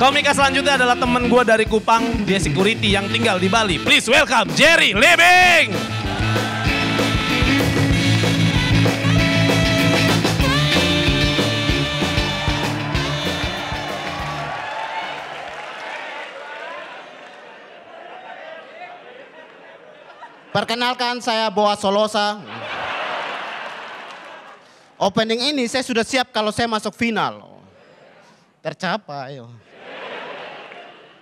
Komika selanjutnya adalah temen gue dari Kupang, dia security yang tinggal di Bali. Please welcome Jerry Living. Perkenalkan saya Boa Solosa. Opening ini saya sudah siap kalau saya masuk final. Tercapai. Yo.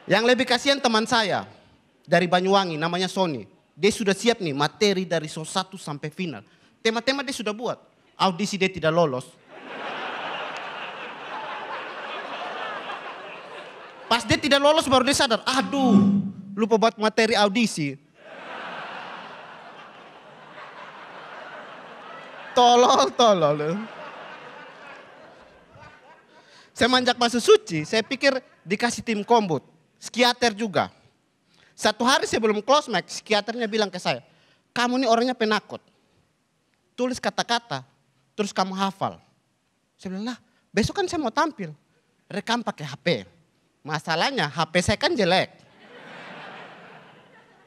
Yang lebih kasihan teman saya dari Banyuwangi namanya Sony. Dia sudah siap nih materi dari so 1 sampai final. Tema-tema dia sudah buat. Audisi dia tidak lolos. Pas dia tidak lolos baru dia sadar, aduh lupa buat materi audisi. Tolol, tolol. Saya manjak masuk suci, saya pikir dikasih tim kombut psikiater juga. Satu hari sebelum close mic, psikiaternya bilang ke saya, kamu ini orangnya penakut. Tulis kata-kata, terus kamu hafal. Saya bilang, lah besok kan saya mau tampil. Rekam pakai HP. Masalahnya HP saya kan jelek.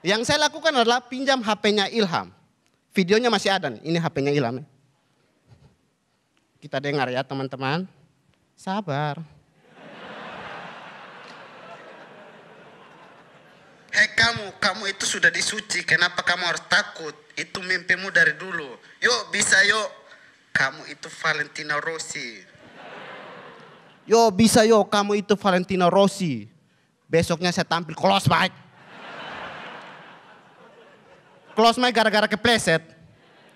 Yang saya lakukan adalah pinjam HP-nya Ilham. Videonya masih ada nih, ini HP-nya Ilham. Kita dengar ya teman-teman. Sabar. kamu, kamu itu sudah disuci, kenapa kamu harus takut? Itu mimpimu dari dulu. Yuk, bisa yuk. Kamu itu Valentino Rossi. Yo bisa yo, kamu itu Valentino Rossi. Besoknya saya tampil close mic. Close mic gara-gara kepleset.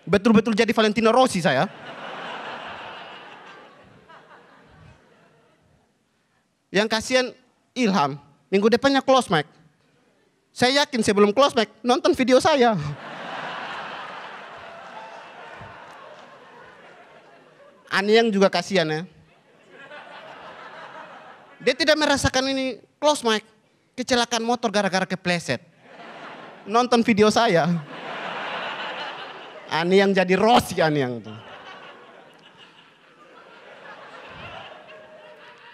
Betul-betul jadi Valentino Rossi saya. Yang kasihan Ilham, minggu depannya close mic. Saya yakin sebelum close back nonton video saya. Ani yang juga kasihan ya. Dia tidak merasakan ini close mic. Kecelakaan motor gara-gara kepleset. Nonton video saya. Ani yang jadi Rossi yang itu.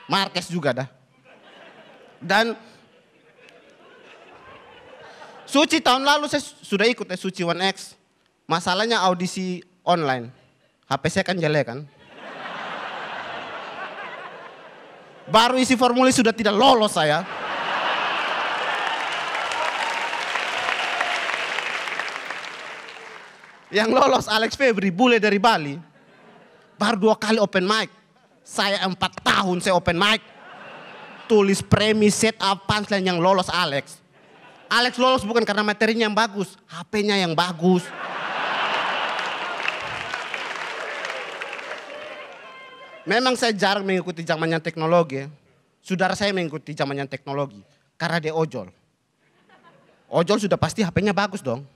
Marquez juga dah. Dan Suci tahun lalu saya sudah ikut Suci One X. Masalahnya audisi online. HP saya kan jelek kan. Baru isi formulir sudah tidak lolos saya. Yang lolos Alex Febri, bule dari Bali. Baru dua kali open mic. Saya empat tahun saya open mic. Tulis premis, set up, punchline yang lolos Alex. Alex lolos bukan karena materinya yang bagus, HP-nya yang bagus. Memang saya jarang mengikuti zamannya teknologi. Ya. Saudara saya mengikuti zamannya teknologi karena dia ojol. Ojol sudah pasti HP-nya bagus dong.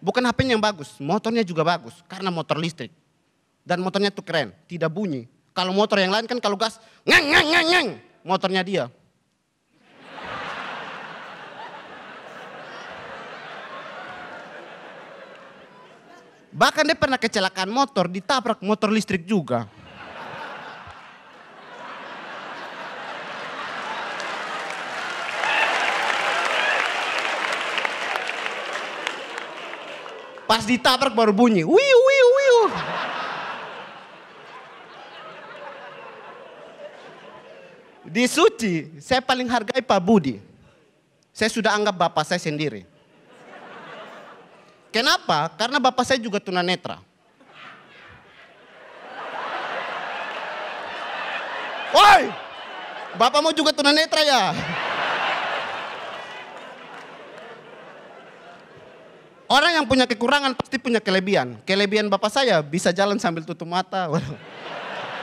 Bukan HP-nya yang bagus, motornya juga bagus karena motor listrik. Dan motornya tuh keren, tidak bunyi. Kalau motor yang lain kan kalau gas, ngeng ngeng ngeng ngeng, motornya dia Bahkan dia pernah kecelakaan motor, ditabrak motor listrik juga. Pas ditabrak baru bunyi, wiu wiu wiu. Di Suci, saya paling hargai Pak Budi. Saya sudah anggap bapak saya sendiri. Kenapa? Karena bapak saya juga tunanetra. Woi, bapak mau juga tunanetra ya? Orang yang punya kekurangan pasti punya kelebihan. Kelebihan bapak saya bisa jalan sambil tutup mata.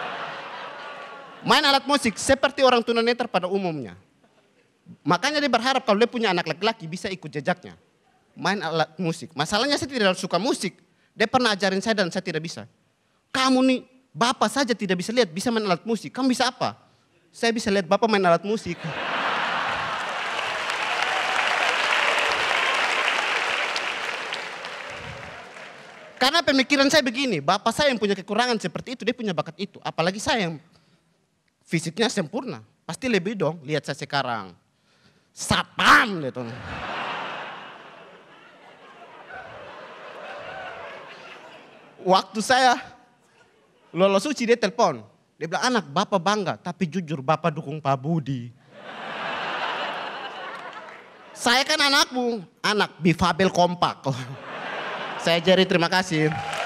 Main alat musik seperti orang tunanetra pada umumnya. Makanya dia berharap kalau dia punya anak laki-laki bisa ikut jejaknya main alat musik. Masalahnya saya tidak suka musik. Dia pernah ajarin saya dan saya tidak bisa. Kamu nih, bapak saja tidak bisa lihat, bisa main alat musik. Kamu bisa apa? Saya bisa lihat bapak main alat musik. Karena pemikiran saya begini, bapak saya yang punya kekurangan seperti itu, dia punya bakat itu. Apalagi saya yang fisiknya sempurna. Pasti lebih dong, lihat saya sekarang. Sapam, lihat gitu. waktu saya lolos suci dia telepon. Dia bilang, anak bapak bangga, tapi jujur bapak dukung Pak Budi. saya kan anakmu, anak bifabel kompak. saya jadi terima kasih.